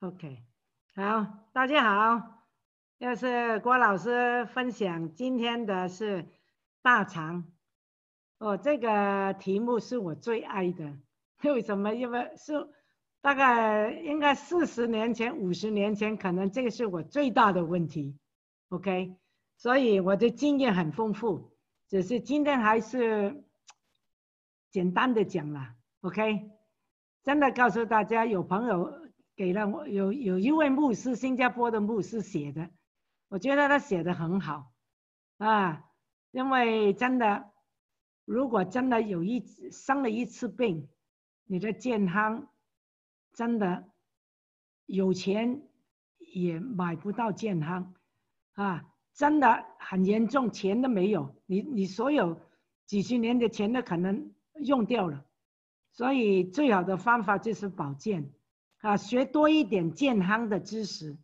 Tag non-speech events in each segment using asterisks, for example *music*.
OK，好，大家好，又是郭老师分享。今天的是大肠，哦，这个题目是我最爱的，*laughs* 为什么因为是大概应该四十年前、五十年前，可能这个是我最大的问题。OK，所以我的经验很丰富，只是今天还是简单的讲了。OK，真的告诉大家，有朋友。给了我有有一位牧师，新加坡的牧师写的，我觉得他写的很好，啊，因为真的，如果真的有一生了一次病，你的健康真的有钱也买不到健康，啊，真的很严重，钱都没有，你你所有几十年的钱都可能用掉了，所以最好的方法就是保健。啊，学多一点健康的知识，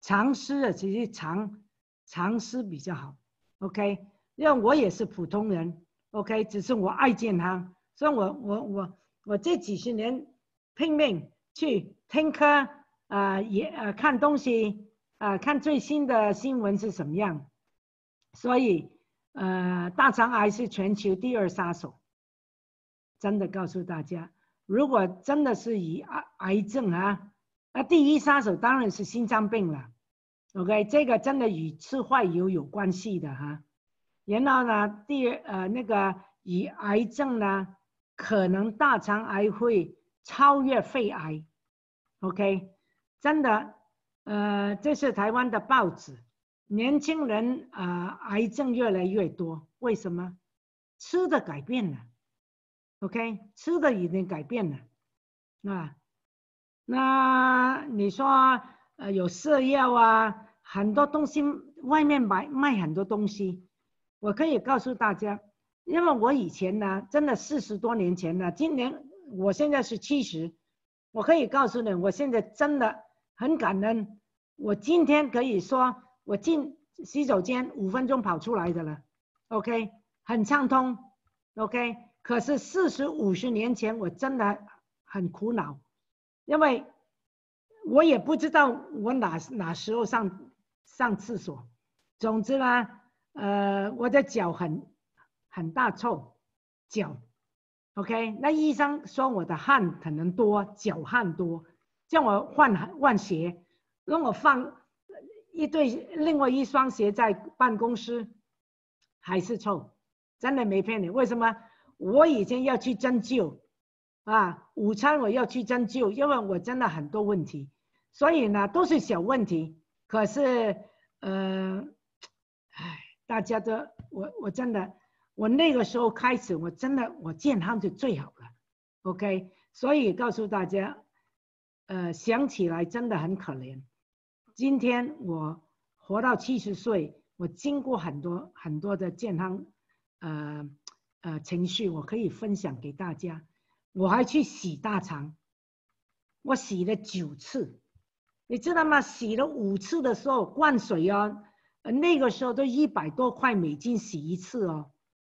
常识其实常常识比较好。OK，因为我也是普通人。OK，只是我爱健康，所以我我我我这几十年拼命去听课，呃，也呃看东西，呃看最新的新闻是什么样。所以，呃，大肠癌是全球第二杀手，真的告诉大家。如果真的是以癌癌症啊，那第一杀手当然是心脏病了。OK，这个真的与吃坏油有关系的哈。然后呢，第呃那个以癌症呢，可能大肠癌会超越肺癌。OK，真的，呃，这是台湾的报纸，年轻人啊，癌症越来越多，为什么？吃的改变了。O.K. 吃的已经改变了，啊，那你说呃有色药啊，很多东西外面买卖很多东西，我可以告诉大家，因为我以前呢，真的四十多年前呢，今年我现在是七十，我可以告诉你，我现在真的很感恩，我今天可以说我进洗手间五分钟跑出来的了，O.K. 很畅通，O.K. 可是四十五十年前，我真的很苦恼，因为我也不知道我哪哪时候上上厕所。总之呢，呃，我的脚很很大臭脚，OK？那医生说我的汗可能多，脚汗多，叫我换换鞋，让我放一对另外一双鞋在办公室，还是臭，真的没骗你。为什么？我以前要去针灸，啊，午餐我要去针灸，因为我真的很多问题，所以呢都是小问题。可是，呃，唉，大家都，我，我真的，我那个时候开始，我真的，我健康就最好了。OK，所以告诉大家，呃，想起来真的很可怜。今天我活到七十岁，我经过很多很多的健康，呃。呃，情绪我可以分享给大家。我还去洗大肠，我洗了九次，你知道吗？洗了五次的时候灌水哦，那个时候都一百多块美金洗一次哦，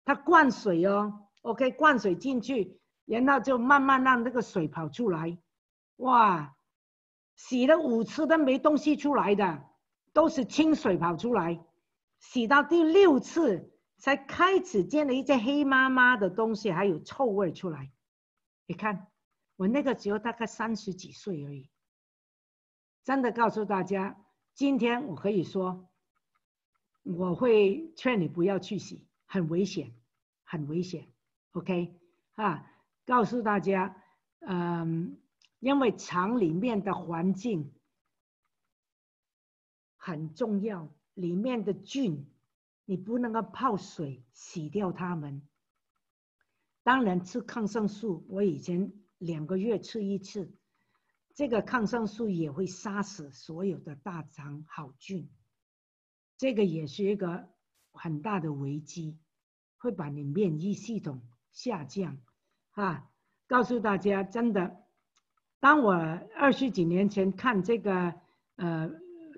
他灌水哦，OK 灌水进去，然后就慢慢让那个水跑出来，哇，洗了五次都没东西出来的，都是清水跑出来，洗到第六次。才开始见了一些黑麻麻的东西，还有臭味出来。你看，我那个时候大概三十几岁而已。真的告诉大家，今天我可以说，我会劝你不要去洗，很危险，很危险。OK 啊，告诉大家，嗯，因为厂里面的环境很重要，里面的菌。你不能够泡水洗掉它们，当然吃抗生素。我以前两个月吃一次，这个抗生素也会杀死所有的大肠好菌，这个也是一个很大的危机，会把你免疫系统下降。啊，告诉大家，真的，当我二十几年前看这个，呃，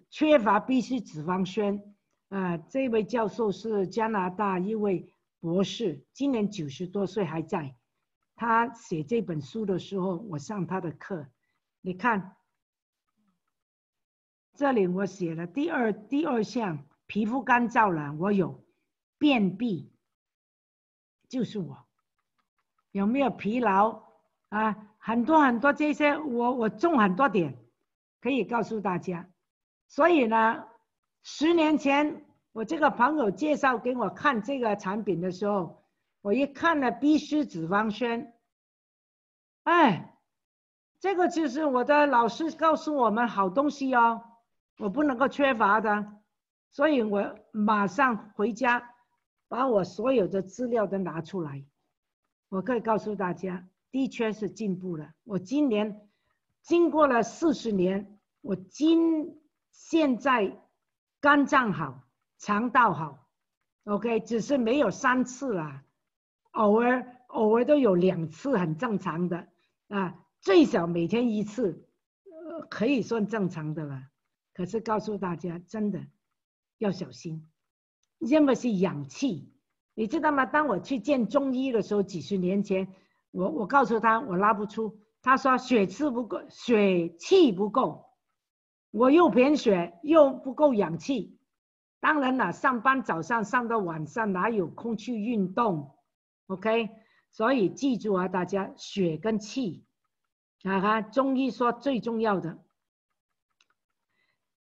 缺乏必需脂肪酸。啊，这位教授是加拿大一位博士，今年九十多岁还在。他写这本书的时候，我上他的课。你看，这里我写了第二第二项，皮肤干燥了，我有；便秘，就是我。有没有疲劳啊？很多很多这些，我我重很多点，可以告诉大家。所以呢？十年前，我这个朋友介绍给我看这个产品的时候，我一看了必须脂肪酸。哎，这个就是我的老师告诉我们好东西哦，我不能够缺乏的，所以我马上回家把我所有的资料都拿出来。我可以告诉大家，的确是进步了。我今年经过了四十年，我今现在。肝脏好，肠道好，OK，只是没有三次啊，偶尔偶尔都有两次，很正常的啊，最少每天一次，呃，可以算正常的了。可是告诉大家，真的要小心，因为是氧气，你知道吗？当我去见中医的时候，几十年前，我我告诉他我拉不出，他说血吃不够，血气不够。我又贫血又不够氧气，当然了，上班早上上到晚上哪有空去运动？OK，所以记住啊，大家血跟气，啊，中医说最重要的。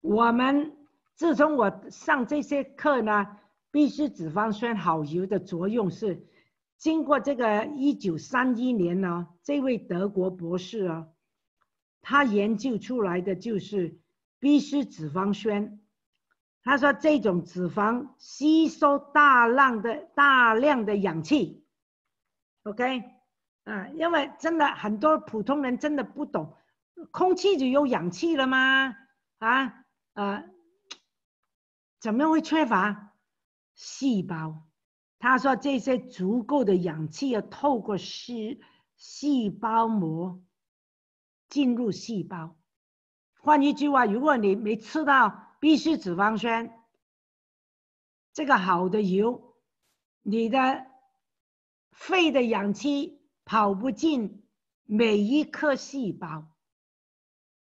我们自从我上这些课呢，必须脂肪酸好油的作用是，经过这个一九三一年呢，这位德国博士啊，他研究出来的就是。必须脂肪酸，他说这种脂肪吸收大量的大量的氧气。OK，啊，因为真的很多普通人真的不懂，空气就有氧气了吗？啊啊，怎么样会缺乏？细胞？他说这些足够的氧气要透过细细胞膜进入细胞。换一句话，如果你没吃到必需脂肪酸，这个好的油，你的肺的氧气跑不进每一颗细胞。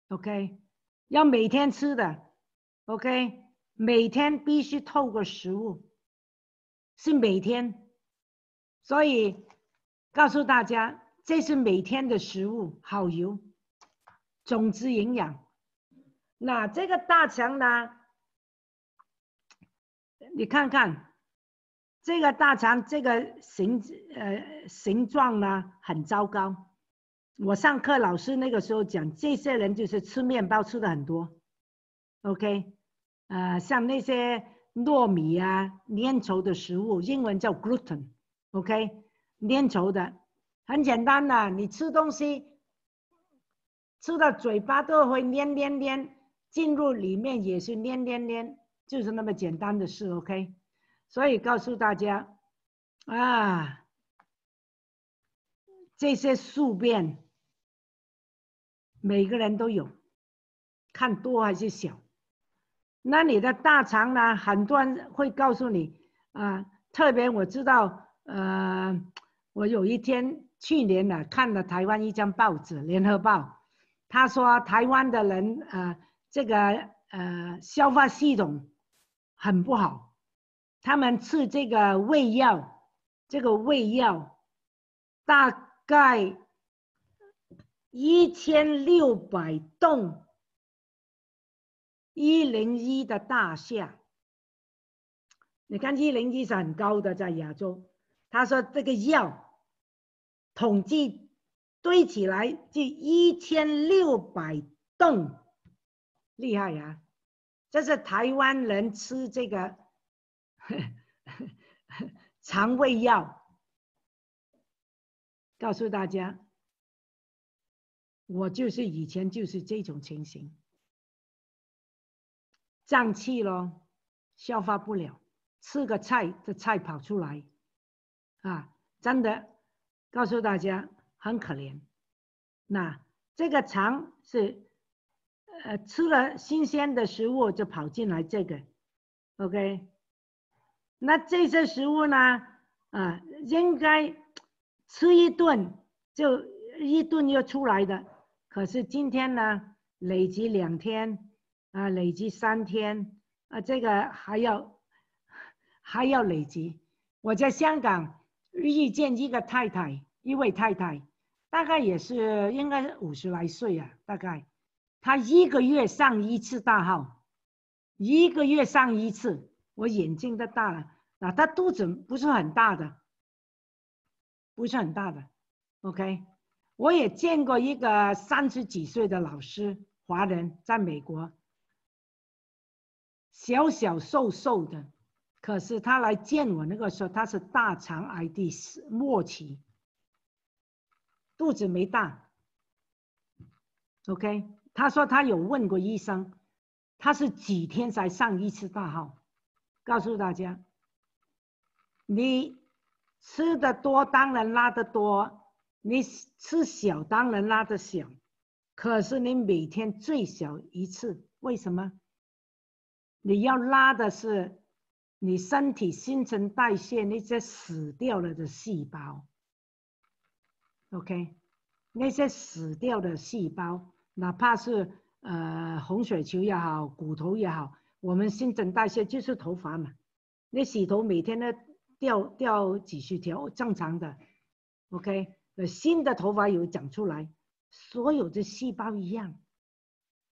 OK，要每天吃的，OK，每天必须透过食物，是每天。所以告诉大家，这是每天的食物，好油，种子营养。那这个大肠呢？你看看这个大肠，这个形呃形状呢很糟糕。我上课老师那个时候讲，这些人就是吃面包吃的很多。OK，呃，像那些糯米啊粘稠的食物，英文叫 gluten。OK，粘稠的，很简单的，你吃东西吃的嘴巴都会粘粘粘。进入里面也是念念念，就是那么简单的事，OK。所以告诉大家啊，这些宿便，每个人都有，看多还是小。那你的大肠呢？很多人会告诉你啊，特别我知道，呃，我有一天去年呢看了台湾一张报纸，《联合报》，他说台湾的人呃。这个呃，消化系统很不好，他们吃这个胃药，这个胃药大概一千六百栋一零一的大厦。你看一零一是很高的，在亚洲。他说这个药统计堆起来就一千六百栋。厉害呀！这是台湾人吃这个 *laughs* 肠胃药，告诉大家，我就是以前就是这种情形，胀气咯，消化不了，吃个菜这菜跑出来，啊，真的，告诉大家很可怜。那这个肠是。呃，吃了新鲜的食物就跑进来，这个，OK，那这些食物呢，啊，应该吃一顿就一顿又出来的，可是今天呢，累积两天，啊，累积三天，啊，这个还要还要累积。我在香港遇见一个太太，一位太太，大概也是应该五十来岁啊，大概。他一个月上一次大号，一个月上一次，我眼睛都大了啊！他肚子不是很大的，不是很大的，OK。我也见过一个三十几岁的老师，华人，在美国，小小瘦瘦的，可是他来见我那个时候，他是大肠癌的末期，肚子没大，OK。他说他有问过医生，他是几天才上一次大号？告诉大家，你吃的多当然拉的多，你吃小当然拉的小。可是你每天最少一次，为什么？你要拉的是你身体新陈代谢那些死掉了的细胞。OK，那些死掉的细胞。哪怕是呃红血球也好，骨头也好，我们新陈代谢就是头发嘛。你洗头每天呢掉掉几十条正常的，OK，新的头发有长出来，所有的细胞一样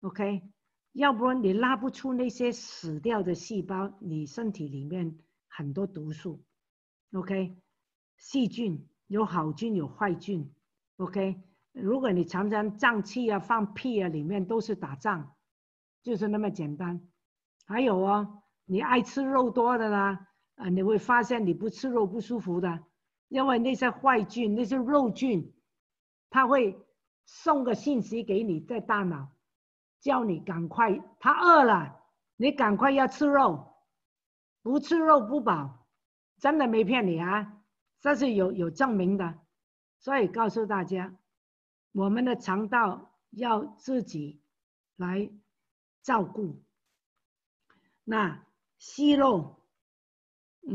，OK，要不然你拉不出那些死掉的细胞，你身体里面很多毒素，OK，细菌有好菌有坏菌，OK。如果你常常胀气啊、放屁啊，里面都是打仗，就是那么简单。还有哦，你爱吃肉多的啦，啊，你会发现你不吃肉不舒服的，因为那些坏菌、那些肉菌，他会送个信息给你在大脑，叫你赶快，他饿了，你赶快要吃肉，不吃肉不饱，真的没骗你啊，这是有有证明的，所以告诉大家。我们的肠道要自己来照顾。那息肉，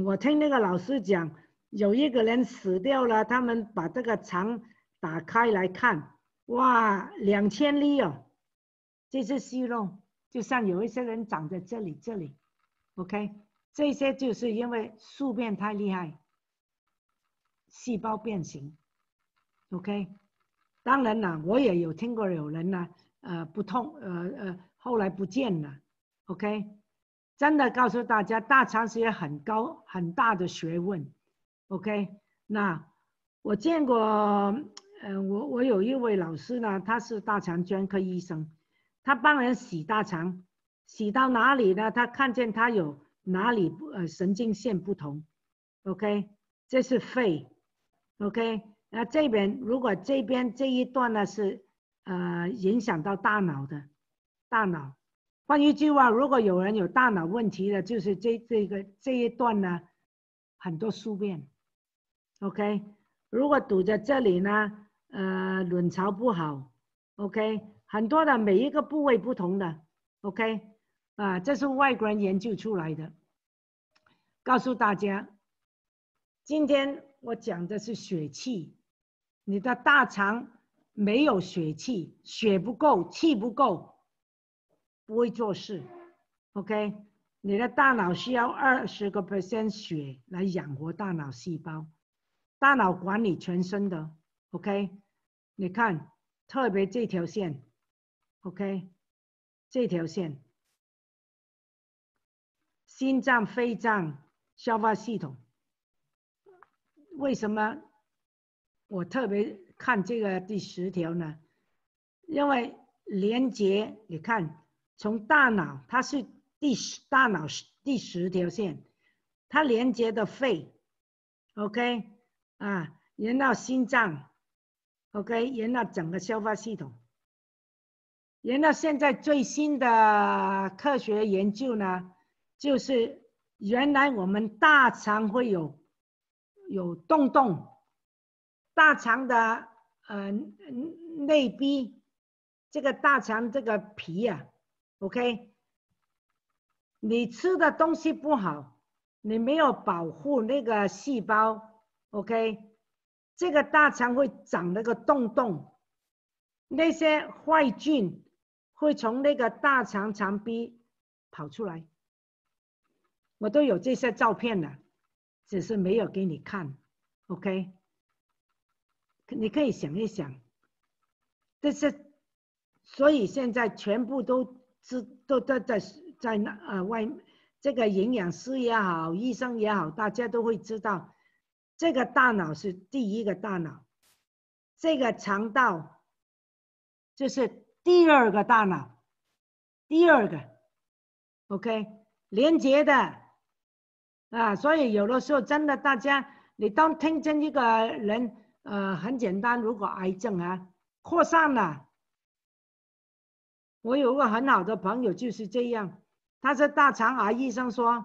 我听那个老师讲，有一个人死掉了，他们把这个肠打开来看，哇，两千粒哦，这是息肉，就像有一些人长在这里、这里。OK，这些就是因为宿便太厉害，细胞变形。OK。当然了，我也有听过有人呢，呃，不痛，呃呃，后来不见了。OK，真的告诉大家，大肠是也很高很大的学问。OK，那我见过，嗯，我我有一位老师呢，他是大肠专科医生，他帮人洗大肠，洗到哪里呢？他看见他有哪里呃神经线不同。OK，这是肺。OK。那这边如果这边这一段呢是，呃，影响到大脑的，大脑。换一句话，如果有人有大脑问题的，就是这这个这一段呢，很多宿便。OK，如果堵在这里呢，呃，卵巢不好。OK，很多的每一个部位不同的。OK，啊，这是外国人研究出来的，告诉大家，今天我讲的是血气。你的大肠没有血气，血不够，气不够，不会做事。OK，你的大脑需要二十个 percent 血来养活大脑细胞，大脑管理全身的。OK，你看，特别这条线，OK，这条线，心脏、肺脏、消化系统，为什么？我特别看这个第十条呢，因为连接你看从大脑它是第十大脑是第十条线，它连接的肺，OK 啊，连到心脏，OK 连到整个消化系统，连到现在最新的科学研究呢，就是原来我们大肠会有有洞洞。大肠的呃内壁，这个大肠这个皮呀，OK，你吃的东西不好，你没有保护那个细胞，OK，这个大肠会长那个洞洞，那些坏菌会从那个大肠肠壁跑出来。我都有这些照片了，只是没有给你看，OK。你可以想一想，这是，所以现在全部都知都在在在那呃外，这个营养师也好，医生也好，大家都会知道，这个大脑是第一个大脑，这个肠道，这是第二个大脑，第二个，OK，连接的，啊，所以有的时候真的，大家你当听见一个人。呃，很简单，如果癌症啊扩散了，我有个很好的朋友就是这样，他是大肠癌医生说，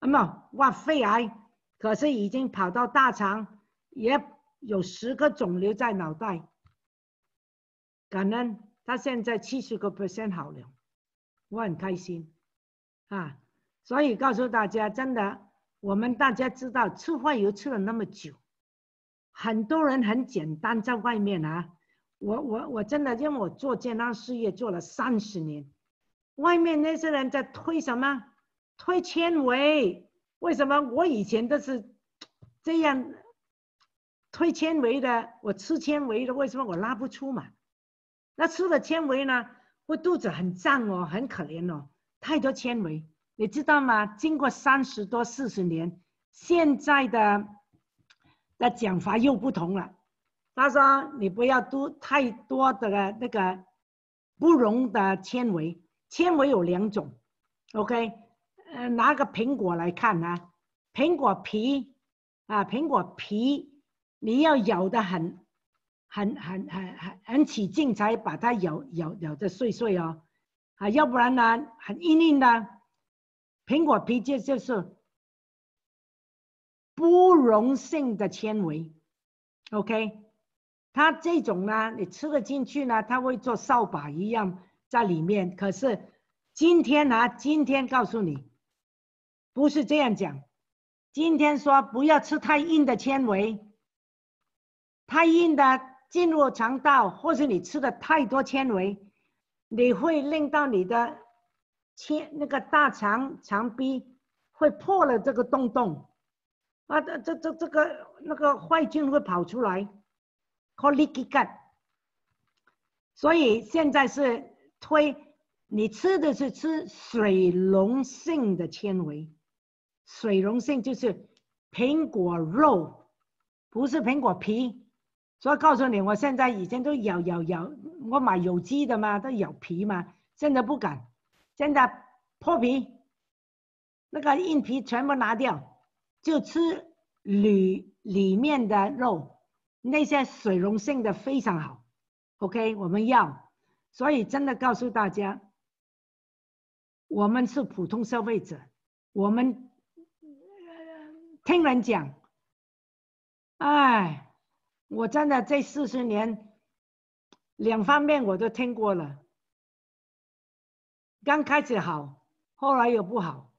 啊有，哇，肺癌，可是已经跑到大肠，也有十个肿瘤在脑袋，感恩他现在七十个 percent 好了，我很开心，啊，所以告诉大家，真的，我们大家知道吃饭油吃了那么久。很多人很简单，在外面啊，我我我真的因为我做健康事业做了三十年，外面那些人在推什么？推纤维？为什么我以前都是这样推纤维的？我吃纤维的，为什么我拉不出嘛？那吃了纤维呢，我肚子很胀哦，很可怜哦，太多纤维，你知道吗？经过三十多四十年，现在的。那讲法又不同了，他说你不要多太多的那个不溶的纤维，纤维有两种，OK，呃，拿个苹果来看啊，苹果皮啊，苹果皮你要咬的很很很很很很起劲才把它咬咬咬的碎碎哦，啊，要不然呢很硬硬的，苹果皮就就是。不溶性的纤维，OK，它这种呢，你吃了进去呢，它会做扫把一样在里面。可是今天呢，今天告诉你，不是这样讲。今天说不要吃太硬的纤维，太硬的进入肠道，或是你吃的太多纤维，你会令到你的纤那个大肠肠壁会破了这个洞洞。啊，这这这这个那个坏菌会跑出来，靠 g i 干。所以现在是推你吃的是吃水溶性的纤维，水溶性就是苹果肉，不是苹果皮。所以告诉你，我现在以前都咬咬咬，我买有机的嘛，都咬皮嘛。现在不敢，现在破皮，那个硬皮全部拿掉。就吃里里面的肉，那些水溶性的非常好。OK，我们要，所以真的告诉大家，我们是普通消费者，我们听人讲，哎，我真的这四十年，两方面我都听过了，刚开始好，后来又不好，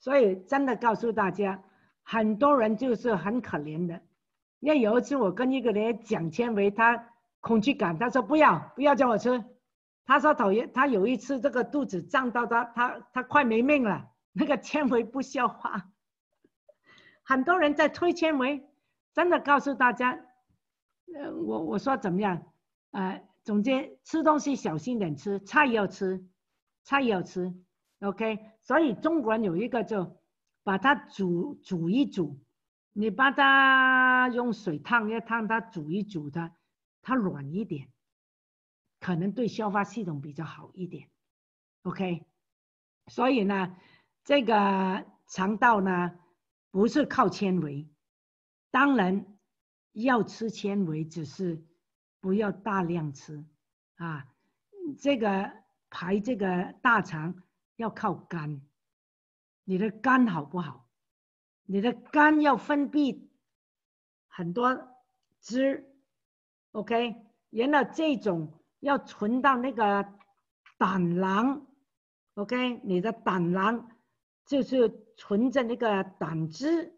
所以真的告诉大家。很多人就是很可怜的，因为有一次我跟一个人讲纤维，他恐惧感，他说不要不要叫我吃，他说讨厌，他有一次这个肚子胀到他他他快没命了，那个纤维不消化。很多人在推纤维，真的告诉大家，呃，我我说怎么样呃，总结吃东西小心点吃，菜要吃，菜要吃，OK。所以中国人有一个就。把它煮煮一煮，你把它用水烫一烫，它煮一煮它，它软一点，可能对消化系统比较好一点。OK，所以呢，这个肠道呢不是靠纤维，当然要吃纤维，只是不要大量吃啊。这个排这个大肠要靠肝。你的肝好不好？你的肝要分泌很多汁，OK？然后这种要存到那个胆囊，OK？你的胆囊就是存着那个胆汁。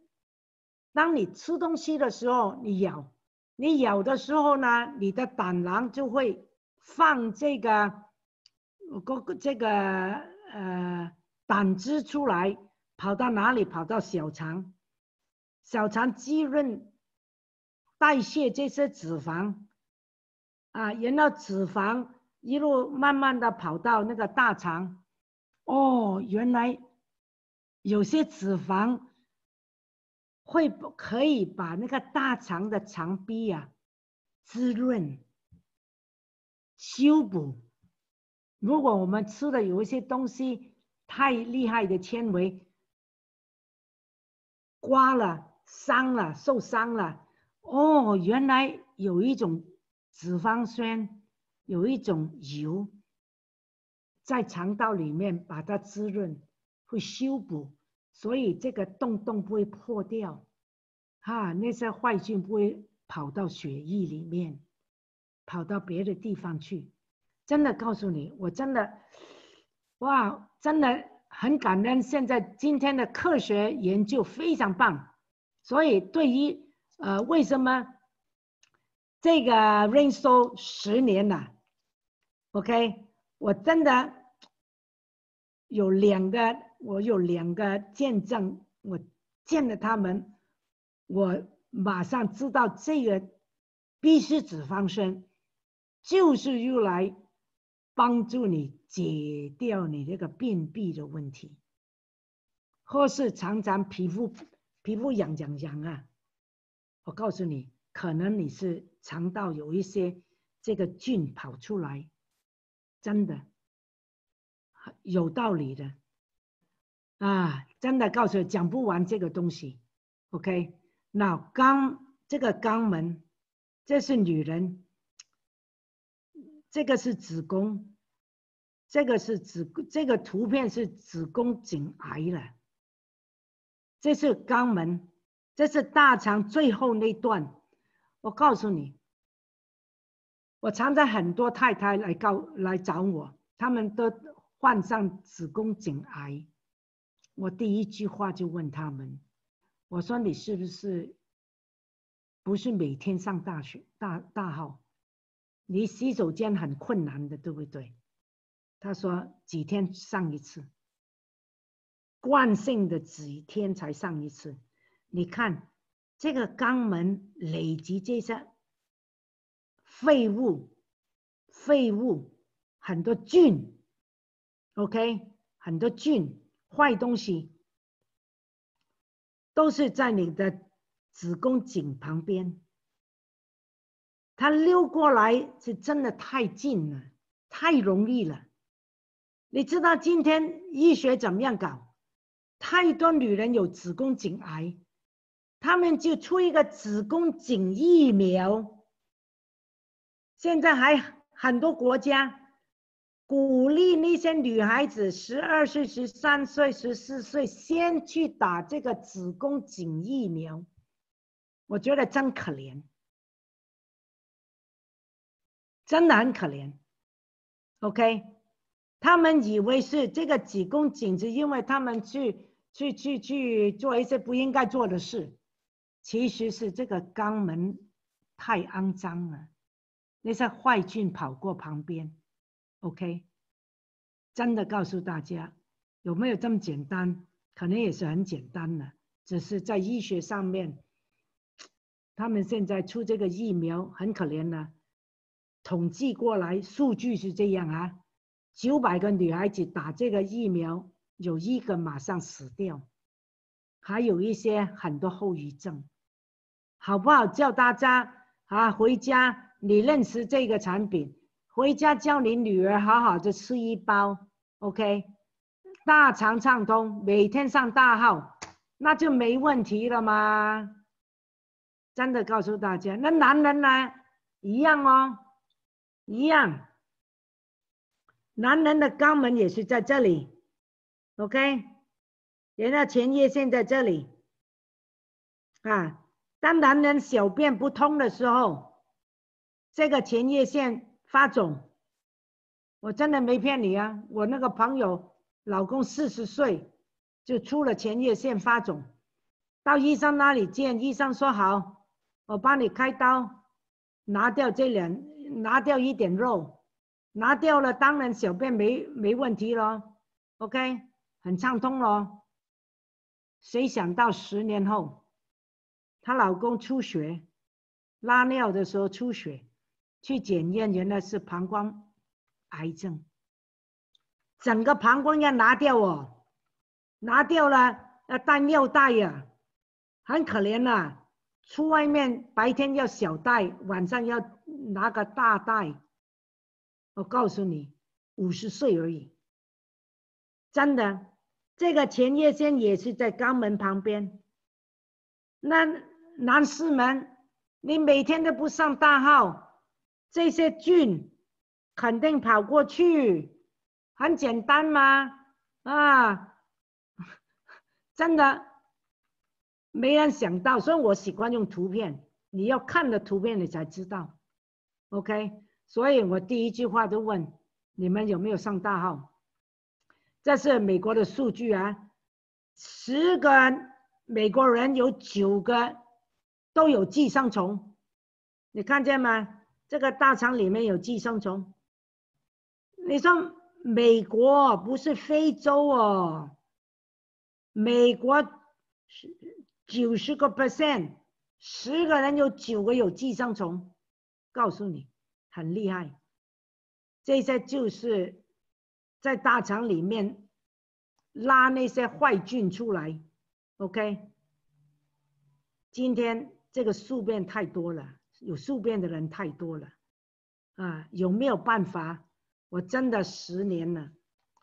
当你吃东西的时候，你咬，你咬的时候呢，你的胆囊就会放这个，我个这个呃。胆汁出来，跑到哪里？跑到小肠，小肠滋润、代谢这些脂肪，啊，然后脂肪一路慢慢的跑到那个大肠，哦，原来有些脂肪会可以把那个大肠的肠壁啊滋润、修补。如果我们吃的有一些东西，太厉害的纤维，刮了、伤了、受伤了。哦，原来有一种脂肪酸，有一种油，在肠道里面把它滋润，会修补，所以这个洞洞不会破掉，哈，那些坏菌不会跑到血液里面，跑到别的地方去。真的告诉你，我真的，哇！真的很感恩，现在今天的科学研究非常棒，所以对于呃为什么这个 rain s o 十年了，OK，我真的有两个我有两个见证，我见了他们，我马上知道这个必须脂肪酸就是如来。帮助你解掉你这个便秘的问题，或是常常皮肤皮肤痒痒痒啊！我告诉你，可能你是肠道有一些这个菌跑出来，真的有道理的啊！真的，告诉你讲不完这个东西。OK，那肛这个肛门，这是女人。这个是子宫，这个是子，这个图片是子宫颈癌了。这是肛门，这是大肠最后那段。我告诉你，我常常很多太太来告来找我，他们都患上子宫颈癌。我第一句话就问他们，我说你是不是不是每天上大学大大号？你洗手间很困难的，对不对？他说几天上一次，惯性的几天才上一次。你看这个肛门累积这些废物、废物很多菌，OK，很多菌坏东西都是在你的子宫颈旁边。他溜过来是真的太近了，太容易了。你知道今天医学怎么样搞？太多女人有子宫颈癌，他们就出一个子宫颈疫苗。现在还很多国家鼓励那些女孩子十二岁、十三岁、十四岁先去打这个子宫颈疫苗。我觉得真可怜。真的很可怜，OK，他们以为是这个子宫颈是因为他们去去去去做一些不应该做的事，其实是这个肛门太肮脏了，那些坏菌跑过旁边，OK，真的告诉大家，有没有这么简单？可能也是很简单的，只是在医学上面，他们现在出这个疫苗，很可怜了。统计过来，数据是这样啊：九百个女孩子打这个疫苗，有一个马上死掉，还有一些很多后遗症，好不好？叫大家啊，回家你认识这个产品，回家叫你女儿好好的吃一包，OK，大肠畅通，每天上大号，那就没问题了吗？真的告诉大家，那男人呢，一样哦。一样，男人的肛门也是在这里。OK，人的前叶腺在这里啊。当男人小便不通的时候，这个前叶腺发肿。我真的没骗你啊，我那个朋友老公四十岁就出了前叶腺发肿，到医生那里见，医生说好，我帮你开刀拿掉这两。拿掉一点肉，拿掉了，当然小便没没问题咯 OK，很畅通咯。谁想到十年后，她老公出血，拉尿的时候出血，去检验原来是膀胱癌症，整个膀胱要拿掉哦。拿掉了要带尿袋呀，很可怜呐。出外面白天要小袋，晚上要。拿个大袋，我告诉你，五十岁而已，真的。这个前列腺也是在肛门旁边。那男士们，你每天都不上大号，这些菌肯定跑过去，很简单吗？啊，*laughs* 真的，没人想到。所以我喜欢用图片，你要看了图片，你才知道。OK，所以我第一句话就问你们有没有上大号？这是美国的数据啊，十个美国人有九个都有寄生虫，你看见吗？这个大肠里面有寄生虫。你说美国不是非洲哦，美国是九十个 percent，十个人有九个有寄生虫。告诉你很厉害，这些就是在大肠里面拉那些坏菌出来。OK，今天这个宿便太多了，有宿便的人太多了啊！有没有办法？我真的十年了，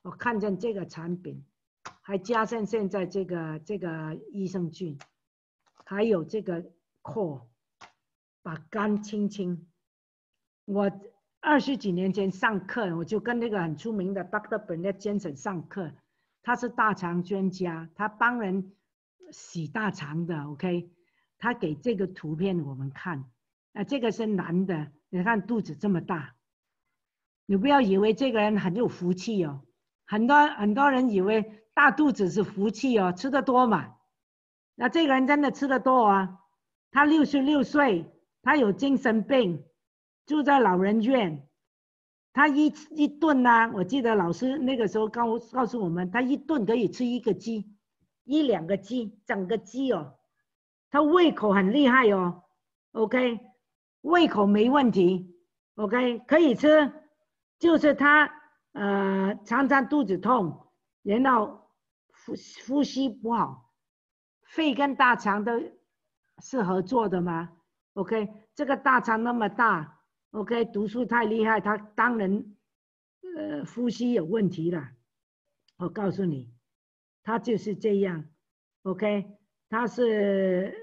我看见这个产品，还加上现在这个这个益生菌，还有这个扩，把肝清清。我二十几年前上课，我就跟那个很出名的 Doctor b e n j n s e n 上课，他是大肠专家，他帮人洗大肠的。OK，他给这个图片我们看，啊，这个是男的，你看肚子这么大，你不要以为这个人很有福气哦。很多很多人以为大肚子是福气哦，吃得多嘛。那这个人真的吃的多啊，他六十六岁，他有精神病。住在老人院，他一一顿呢，我记得老师那个时候告告诉我们，他一顿可以吃一个鸡，一两个鸡，整个鸡哦，他胃口很厉害哦。OK，胃口没问题。OK，可以吃，就是他呃，常常肚子痛，然后呼呼吸不好，肺跟大肠都是合作的吗？OK，这个大肠那么大。O.K. 读书太厉害，他当然，呃，呼吸有问题了。我告诉你，他就是这样。O.K. 他是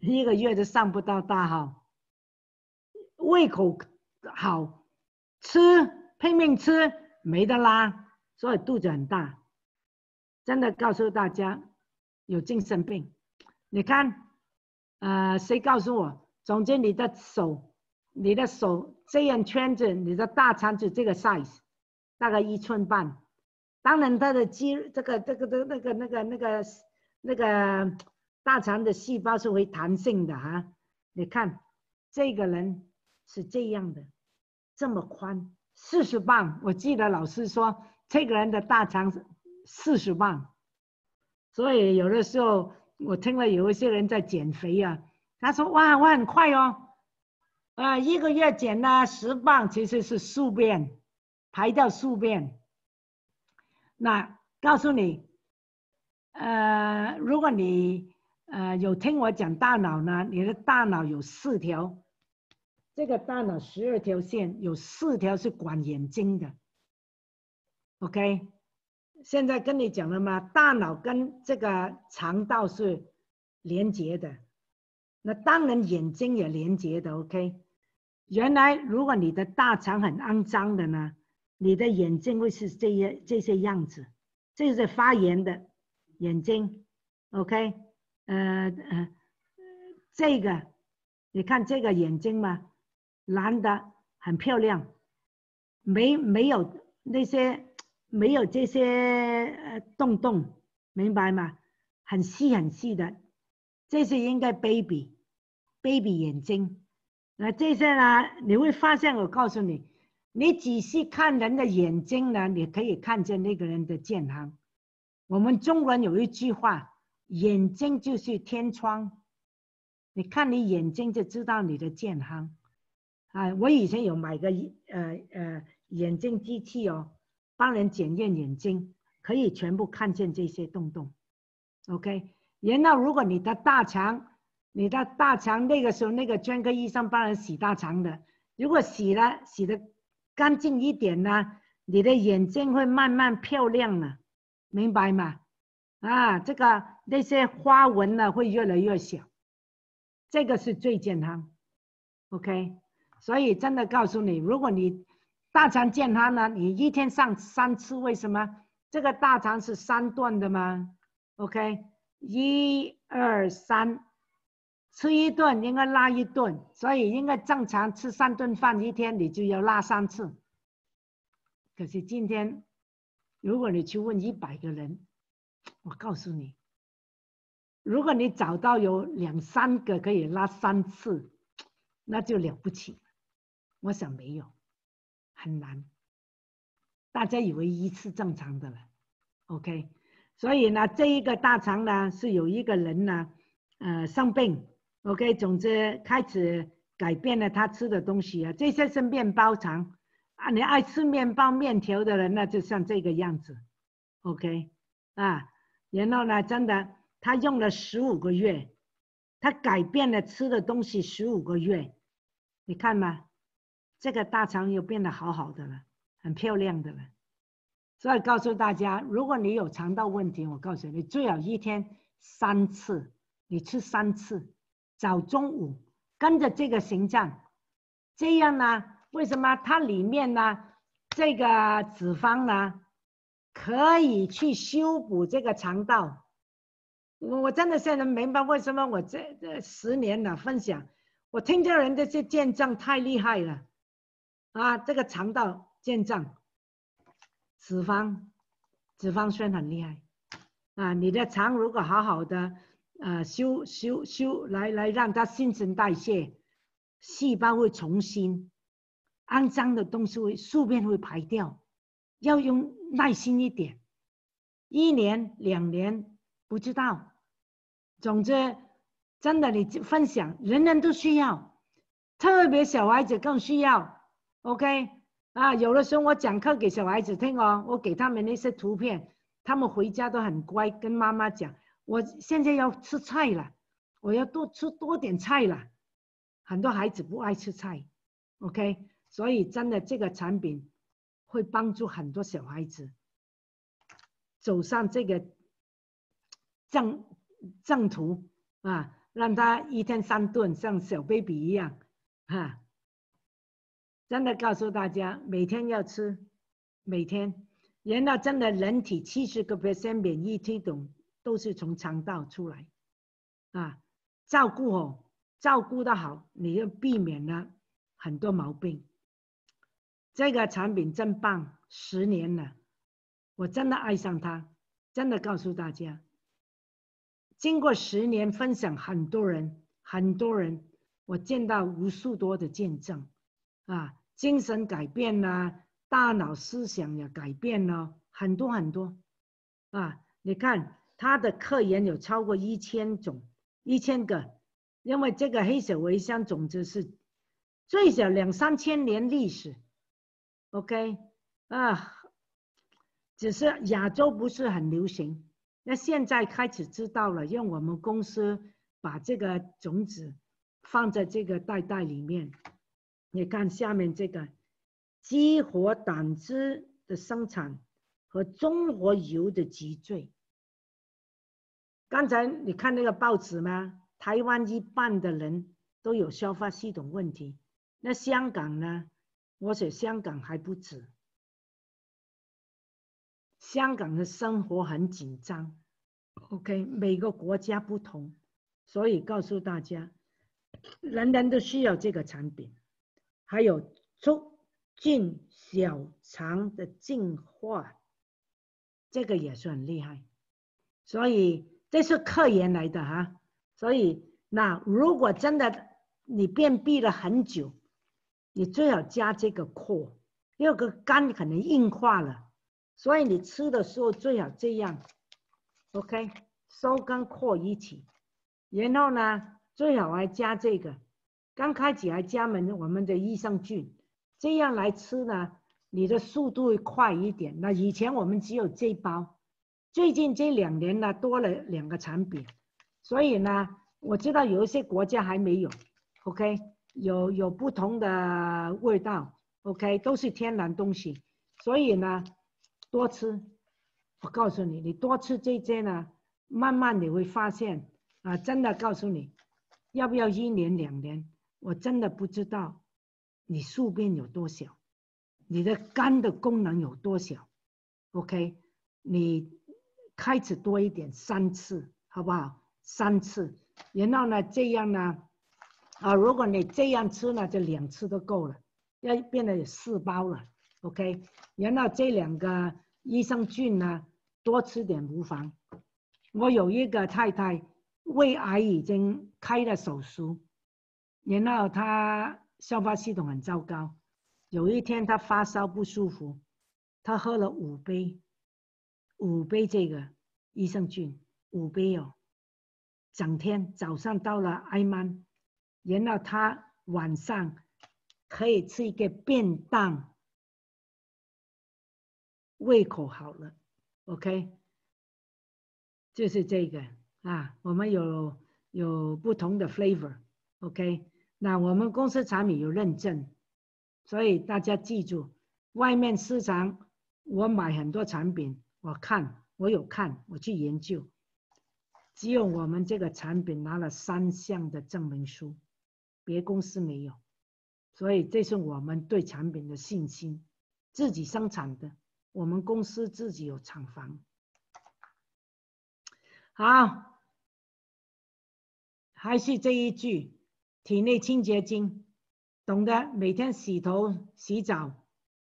一个月都上不到大号，胃口好吃，拼命吃，没得拉，所以肚子很大。真的告诉大家，有精神病。你看，呃，谁告诉我？总之，你的手，你的手这样圈子，你的大肠就这个 size 大概一寸半。当然，它的肌这个、这个、这、那个、那个、那个、那个大肠的细胞是会弹性的哈。你看，这个人是这样的，这么宽，四十磅。我记得老师说，这个人的大肠是四十磅。所以，有的时候我听了有一些人在减肥呀。他说：“哇，我很快哦，啊，一个月减了十磅，其实是宿便，排掉宿便。那告诉你，呃，如果你呃有听我讲大脑呢，你的大脑有四条，这个大脑十二条线有四条是管眼睛的。OK，现在跟你讲了吗？大脑跟这个肠道是连接的。”那当然，眼睛也连接的，OK。原来，如果你的大肠很肮脏的呢，你的眼睛会是这些这些样子，这是发炎的眼睛，OK。呃呃，这个，你看这个眼睛吗？蓝的，很漂亮，没没有那些没有这些呃洞洞，明白吗？很细很细的，这些应该 baby。baby 眼睛，那这些呢？你会发现，我告诉你，你仔细看人的眼睛呢，你可以看见那个人的健康。我们中国人有一句话，眼睛就是天窗，你看你眼睛就知道你的健康。啊，我以前有买个呃呃眼镜机器哦，帮人检验眼睛，可以全部看见这些洞洞。OK，然后如果你的大肠，你的大肠那个时候，那个专科医生帮人洗大肠的，如果洗了洗的干净一点呢，你的眼睛会慢慢漂亮了，明白吗？啊，这个那些花纹呢会越来越小，这个是最健康。OK，所以真的告诉你，如果你大肠健康呢，你一天上三次，为什么？这个大肠是三段的吗？OK，一二三。吃一顿应该拉一顿，所以应该正常吃三顿饭一天你就要拉三次。可是今天，如果你去问一百个人，我告诉你，如果你找到有两三个可以拉三次，那就了不起。我想没有，很难。大家以为一次正常的了，OK。所以呢，这一个大肠呢是有一个人呢，呃，生病。OK，总之开始改变了他吃的东西啊。这些是面包肠啊，你爱吃面包面条的人那就像这个样子。OK，啊，然后呢，真的他用了十五个月，他改变了吃的东西十五个月，你看嘛，这个大肠又变得好好的了，很漂亮的了。所以告诉大家，如果你有肠道问题，我告诉你，最好一天三次，你吃三次。早中午跟着这个形状，这样呢？为什么它里面呢？这个脂肪呢，可以去修补这个肠道。我我真的现在明白为什么我这这十年的分享，我听到人家去见证太厉害了，啊，这个肠道见证，脂肪、脂肪酸很厉害啊！你的肠如果好好的。啊，修修修来来，让它新陈代谢，细胞会重新，肮脏的东西会宿便会排掉，要用耐心一点，一年两年不知道，总之真的你分享，人人都需要，特别小孩子更需要。OK 啊，有的时候我讲课给小孩子听哦，我给他们那些图片，他们回家都很乖，跟妈妈讲。我现在要吃菜了，我要多吃多点菜了。很多孩子不爱吃菜，OK，所以真的这个产品会帮助很多小孩子走上这个正正途啊，让他一天三顿像小 baby 一样，哈！真的告诉大家，每天要吃，每天。人呢真的人体个 percent 免疫系统都是从肠道出来，啊，照顾哦，照顾的好，你就避免了很多毛病。这个产品真棒，十年了，我真的爱上它，真的告诉大家，经过十年分享，很多人，很多人，我见到无数多的见证，啊，精神改变了，大脑思想也改变了，很多很多，啊，你看。他的客源有超过一千种、一千个，因为这个黑水茴香种子是最小两三千年历史。OK 啊，只是亚洲不是很流行，那现在开始知道了，用我们公司把这个种子放在这个袋袋里面。你看下面这个，激活胆汁的生产和中和油的脊聚。刚才你看那个报纸吗？台湾一半的人都有消化系统问题。那香港呢？我写香港还不止。香港的生活很紧张。OK，每个国家不同，所以告诉大家，人人都需要这个产品。还有促进小肠的净化，这个也是很厉害。所以。这是客源来的哈，所以那如果真的你便秘了很久，你最好加这个扩，因为个肝可能硬化了，所以你吃的时候最好这样，OK，收干扩一起，然后呢最好还加这个，刚开始还加门我们的益生菌，这样来吃呢，你的速度会快一点。那以前我们只有这包。最近这两年呢，多了两个产品，所以呢，我知道有一些国家还没有，OK，有有不同的味道，OK，都是天然东西，所以呢，多吃，我告诉你，你多吃这些呢，慢慢你会发现，啊，真的告诉你，要不要一年两年，我真的不知道，你宿便有多小，你的肝的功能有多小，OK，你。开始多一点，三次，好不好？三次，然后呢？这样呢？啊，如果你这样吃呢，就两次都够了，要变得有四包了。OK，然后这两个益生菌呢，多吃点无妨。我有一个太太，胃癌已经开了手术，然后她消化系统很糟糕，有一天她发烧不舒服，她喝了五杯。五杯这个益生菌，五杯哦，整天早上到了挨满，然后他晚上可以吃一个便当，胃口好了，OK，就是这个啊，我们有有不同的 flavor，OK，那我们公司产品有认证，所以大家记住，外面市场我买很多产品。我看，我有看，我去研究。只有我们这个产品拿了三项的证明书，别公司没有，所以这是我们对产品的信心。自己生产的，我们公司自己有厂房。好，还是这一句：体内清洁精，懂得每天洗头、洗澡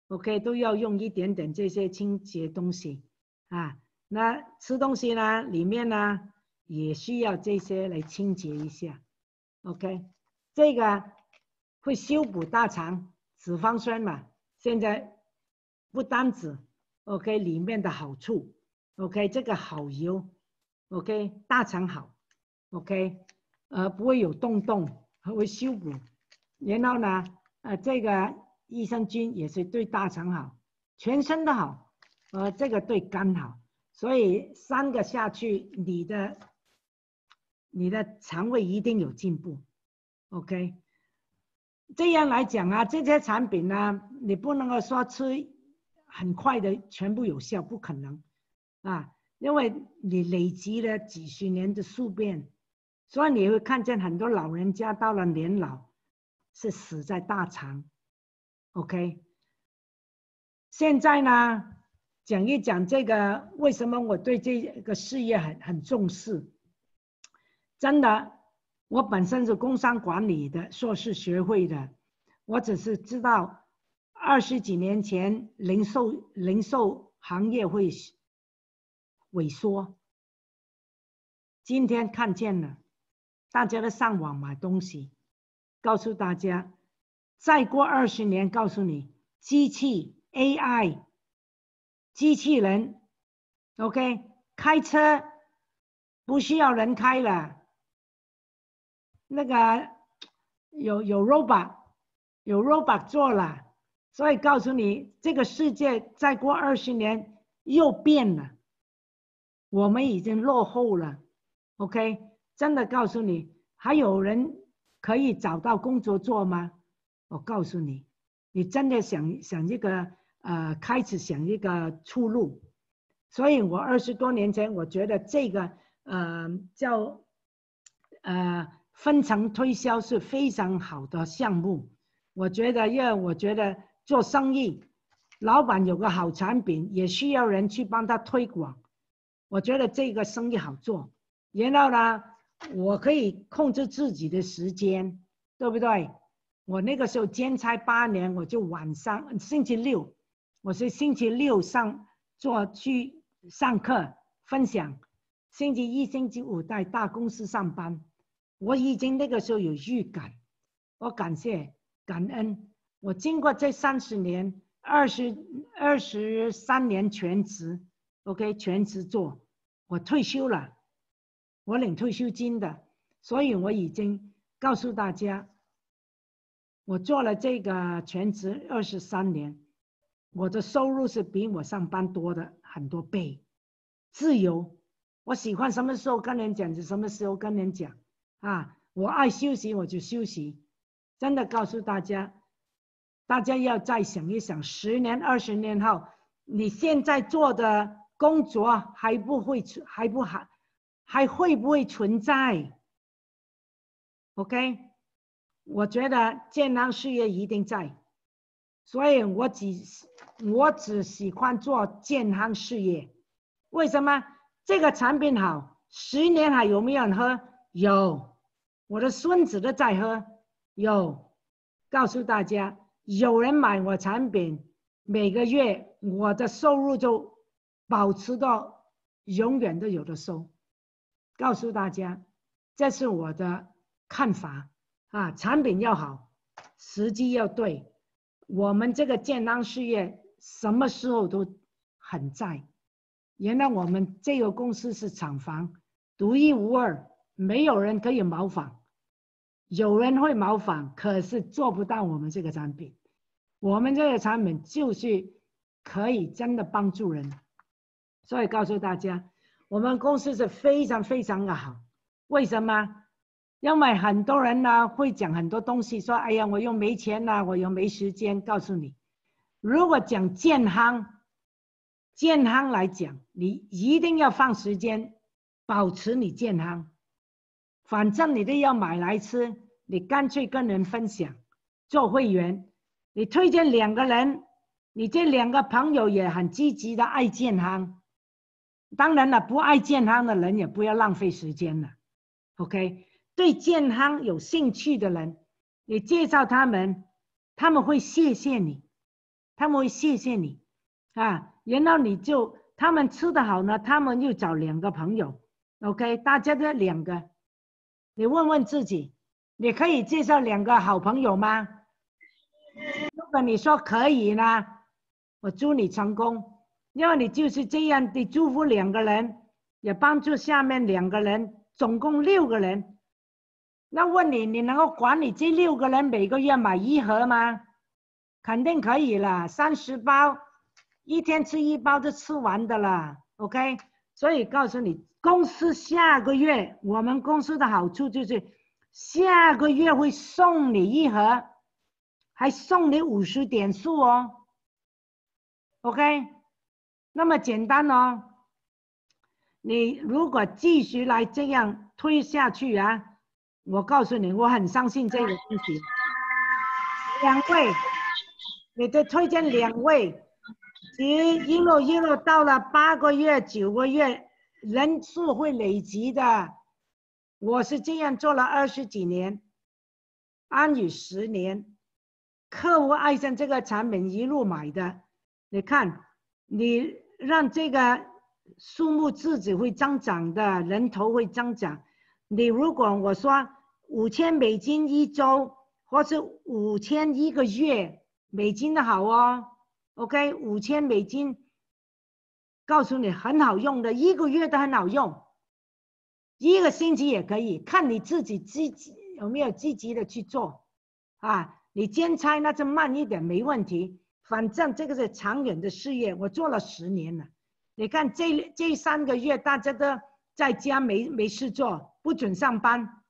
，OK，都要用一点点这些清洁东西。啊，那吃东西呢？里面呢也需要这些来清洁一下。OK，这个会修补大肠脂肪酸嘛？现在不单止 OK 里面的好处，OK 这个好油，OK 大肠好，OK 呃不会有洞洞，还会修补。然后呢，呃这个益生菌也是对大肠好，全身都好。呃，这个对肝好，所以三个下去，你的，你的肠胃一定有进步。OK，这样来讲啊，这些产品呢，你不能够说吃很快的全部有效，不可能啊，因为你累积了几十年的宿便，所以你会看见很多老人家到了年老，是死在大肠。OK，现在呢？讲一讲这个为什么我对这个事业很很重视。真的，我本身是工商管理的硕士学位的，我只是知道二十几年前零售零售行业会萎缩，今天看见了，大家都上网买东西，告诉大家，再过二十年，告诉你，机器 AI。机器人，OK，开车不需要人开了，那个有有 robot 有 robot 做了，所以告诉你，这个世界再过二十年又变了，我们已经落后了，OK，真的告诉你，还有人可以找到工作做吗？我告诉你，你真的想想这个。呃，开始想一个出路，所以我二十多年前，我觉得这个呃叫呃分层推销是非常好的项目。我觉得，因为我觉得做生意，老板有个好产品，也需要人去帮他推广。我觉得这个生意好做，然后呢，我可以控制自己的时间，对不对？我那个时候兼差八年，我就晚上星期六。我是星期六上做去上课分享，星期一、星期五在大公司上班。我已经那个时候有预感，我感谢感恩。我经过这三十年、二十二十三年全职，OK，全职做，我退休了，我领退休金的。所以我已经告诉大家，我做了这个全职二十三年。我的收入是比我上班多的很多倍，自由，我喜欢什么时候跟人讲就什么时候跟人讲啊！我爱休息我就休息，真的告诉大家，大家要再想一想，十年二十年后，你现在做的工作还不会存，还不好，还会不会存在？OK，我觉得健康事业一定在。所以我只我只喜欢做健康事业，为什么这个产品好？十年还有没有人喝？有，我的孙子都在喝。有，告诉大家，有人买我产品，每个月我的收入就保持到永远都有的收。告诉大家，这是我的看法啊，产品要好，时机要对。我们这个健康事业什么时候都很在。原来我们这个公司是厂房，独一无二，没有人可以模仿。有人会模仿，可是做不到我们这个产品。我们这个产品就是可以真的帮助人，所以告诉大家，我们公司是非常非常的好。为什么？因为很多人呢会讲很多东西，说：“哎呀，我又没钱呐，我又没时间。”告诉你，如果讲健康，健康来讲，你一定要放时间，保持你健康。反正你都要买来吃，你干脆跟人分享，做会员，你推荐两个人，你这两个朋友也很积极的爱健康。当然了，不爱健康的人也不要浪费时间了。OK。对健康有兴趣的人，你介绍他们，他们会谢谢你，他们会谢谢你，啊，然后你就他们吃的好呢，他们又找两个朋友，OK，大家的两个，你问问自己，你可以介绍两个好朋友吗？如果你说可以呢，我祝你成功，因为你就是这样的祝福两个人，也帮助下面两个人，总共六个人。那问你，你能够管理这六个人每个月买一盒吗？肯定可以了，三十包，一天吃一包就吃完的了。OK，所以告诉你，公司下个月我们公司的好处就是下个月会送你一盒，还送你五十点数哦。OK，那么简单哦。你如果继续来这样推下去啊。我告诉你，我很相信这个东西。两位，你的推荐两位，一一路一路到了八个月、九个月，人数会累积的。我是这样做了二十几年，安宇十年，客户爱上这个产品一路买的。你看，你让这个数目自己会增长的，人头会增长。你如果我说五千美金一周，或是五千一个月美金的好哦，OK，五千美金，告诉你很好用的，一个月都很好用，一个星期也可以，看你自己积极有没有积极的去做啊。你兼差那就慢一点没问题，反正这个是长远的事业，我做了十年了。你看这这三个月大家都在家没没事做。不准上班，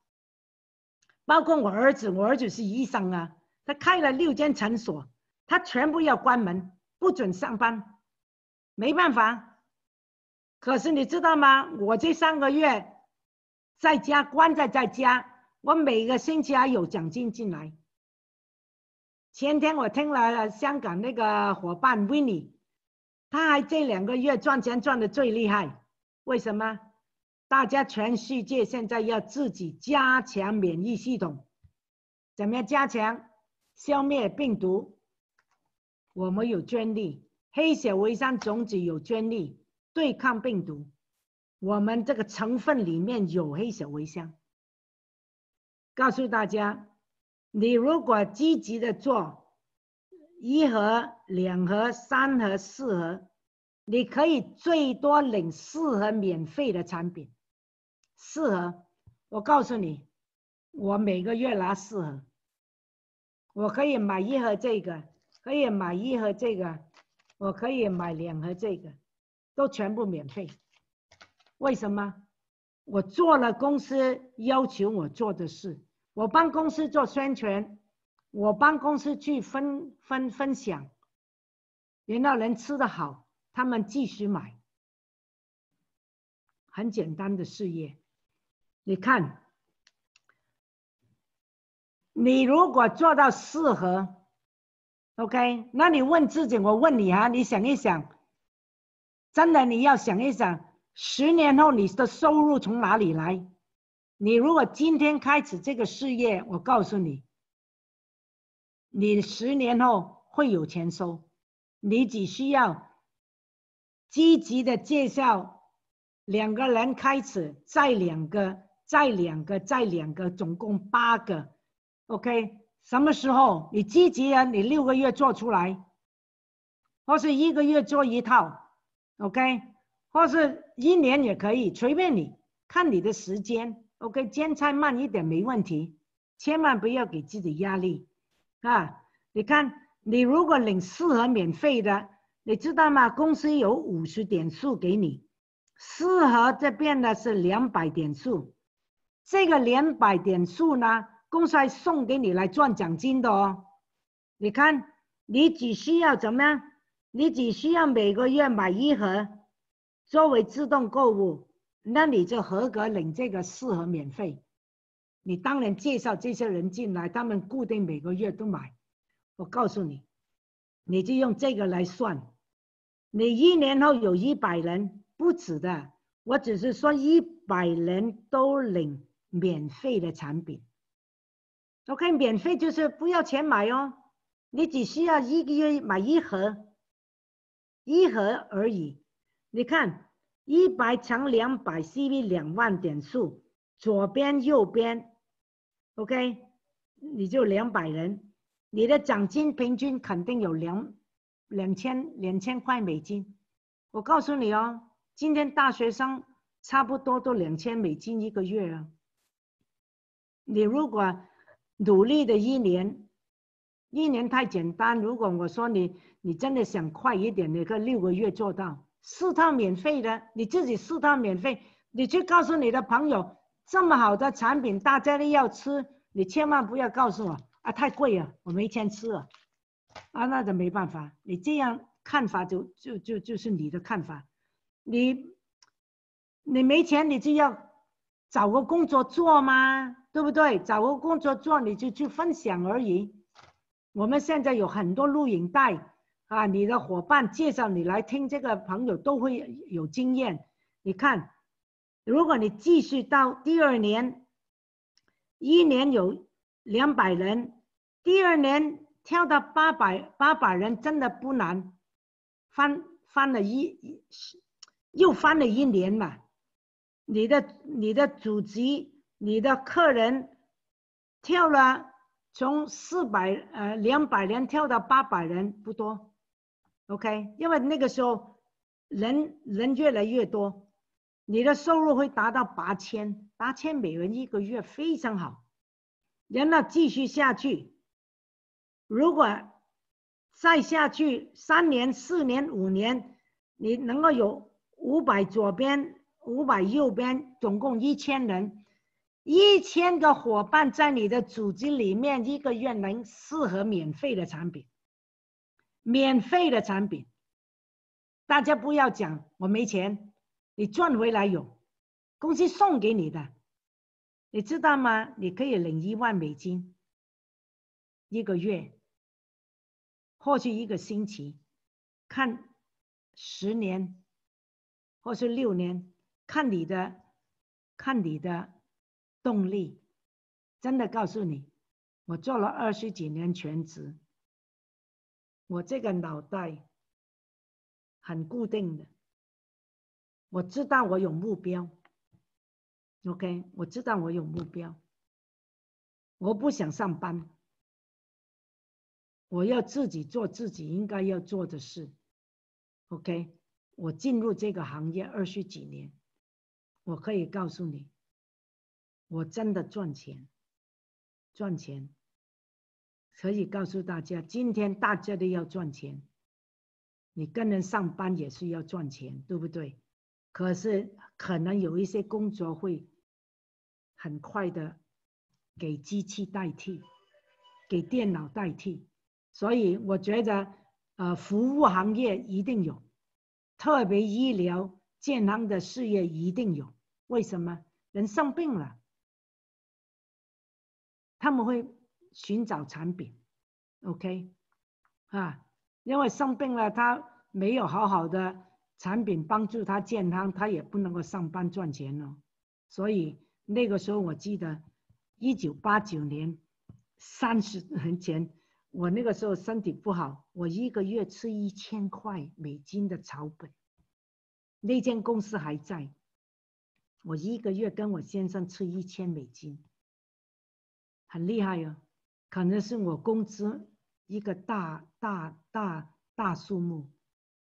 包括我儿子，我儿子是医生啊，他开了六间诊所，他全部要关门，不准上班，没办法。可是你知道吗？我这三个月在家关在在家，我每个星期还有奖金进来。前天我听了香港那个伙伴 w i n n i e 他还这两个月赚钱赚的最厉害，为什么？大家，全世界现在要自己加强免疫系统，怎么样加强消灭病毒？我们有专利，黑血微生种子有专利，对抗病毒。我们这个成分里面有黑血微生告诉大家，你如果积极的做一盒、两盒、三盒、四盒，你可以最多领四盒免费的产品。四盒，我告诉你，我每个月拿四盒。我可以买一盒这个，可以买一盒这个，我可以买两盒这个，都全部免费。为什么？我做了公司要求我做的事，我帮公司做宣传，我帮公司去分分分享，领导人吃的好，他们继续买。很简单的事业。你看，你如果做到适合，OK，那你问自己，我问你啊，你想一想，真的你要想一想，十年后你的收入从哪里来？你如果今天开始这个事业，我告诉你，你十年后会有钱收，你只需要积极的介绍两个人开始在两个。再两个，再两个，总共八个，OK。什么时候你积极啊？你六个月做出来，或是一个月做一套，OK，或是一年也可以，随便你，看你的时间，OK。煎菜慢一点没问题，千万不要给自己压力啊！你看，你如果领四盒免费的，你知道吗？公司有五十点数给你，四盒这边呢是两百点数。这个两百点数呢，公司还送给你来赚奖金的哦。你看，你只需要怎么样？你只需要每个月买一盒，作为自动购物，那你就合格领这个四盒免费。你当然介绍这些人进来，他们固定每个月都买。我告诉你，你就用这个来算，你一年后有一百人不止的，我只是说一百人都领。免费的产品，OK，免费就是不要钱买哦。你只需要一个月买一盒，一盒而已。你看，一百乘两百，CV 两万点数，左边右边，OK，你就两百人，你的奖金平均肯定有两两千两千块美金。我告诉你哦，今天大学生差不多都两千美金一个月啊。你如果努力的一年，一年太简单。如果我说你，你真的想快一点，你可六个月做到。试探免费的，你自己试探免费，你去告诉你的朋友，这么好的产品，大家都要吃。你千万不要告诉我啊，太贵了，我没钱吃啊。啊，那就没办法，你这样看法就就就就是你的看法。你，你没钱，你就要找个工作做吗？对不对？找个工作做，你就去分享而已。我们现在有很多录影带啊，你的伙伴介绍你来听，这个朋友都会有经验。你看，如果你继续到第二年，一年有两百人，第二年跳到八百，八百人真的不难，翻翻了一又翻了一年嘛。你的你的组织。你的客人跳了，从四百呃两百人跳到八百人，不多，OK。因为那个时候人人越来越多，你的收入会达到八千八千美元一个月，非常好。然后继续下去，如果再下去三年、四年、五年，你能够有五百左边、五百右边，总共一千人。一千个伙伴在你的组织里面，一个月能适合免费的产品，免费的产品，大家不要讲我没钱，你赚回来有，公司送给你的，你知道吗？你可以领一万美金，一个月，或许一个星期，看十年，或是六年，看你的，看你的。动力，真的告诉你，我做了二十几年全职，我这个脑袋很固定的，我知道我有目标，OK，我知道我有目标，我不想上班，我要自己做自己应该要做的事，OK，我进入这个行业二十几年，我可以告诉你。我真的赚钱，赚钱。可以告诉大家，今天大家都要赚钱。你跟人上班也是要赚钱，对不对？可是可能有一些工作会很快的给机器代替，给电脑代替。所以我觉得，呃，服务行业一定有，特别医疗、健康的事业一定有。为什么？人生病了。他们会寻找产品，OK，啊，因为生病了，他没有好好的产品帮助他健康，他也不能够上班赚钱哦。所以那个时候我记得，一九八九年，三十年前，我那个时候身体不好，我一个月吃一千块美金的草本，那间公司还在，我一个月跟我先生吃一千美金。很厉害哦，可能是我工资一个大大大大数目，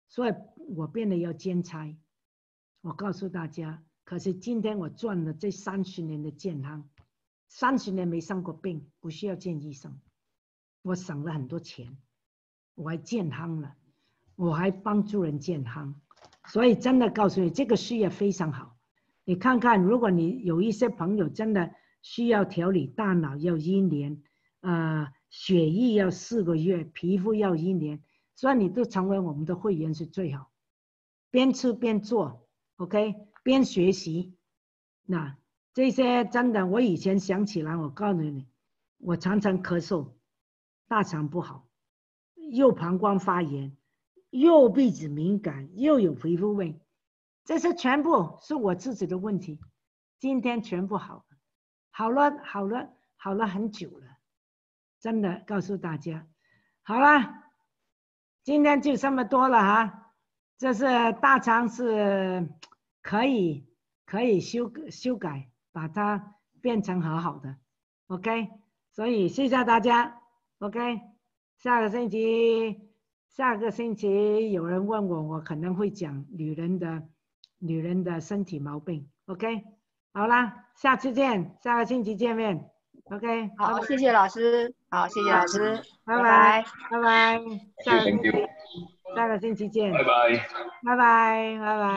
所以我变得要兼差。我告诉大家，可是今天我赚了这三十年的健康，三十年没生过病，不需要见医生，我省了很多钱，我还健康了，我还帮助人健康，所以真的告诉你，这个事业非常好。你看看，如果你有一些朋友真的。需要调理大脑要一年，啊，血液要四个月，皮肤要一年，所以你都成为我们的会员是最好。边吃边做，OK，边学习。那这些真的，我以前想起来，我告诉你，我常常咳嗽，大肠不好，右膀胱发炎，右鼻子敏感，又有皮肤味，这些全部是我自己的问题，今天全部好。好了，好了，好了很久了，真的告诉大家，好了，今天就这么多了哈。这是大肠是，可以可以修修改，把它变成和好的，OK。所以谢谢大家，OK。下个星期，下个星期有人问我，我可能会讲女人的，女人的身体毛病，OK。好啦，下次见，下个星期见面。OK，好，谢谢老师，好，谢谢老师，拜拜，拜拜，下个星期，下个星期见，拜拜，拜拜，拜拜。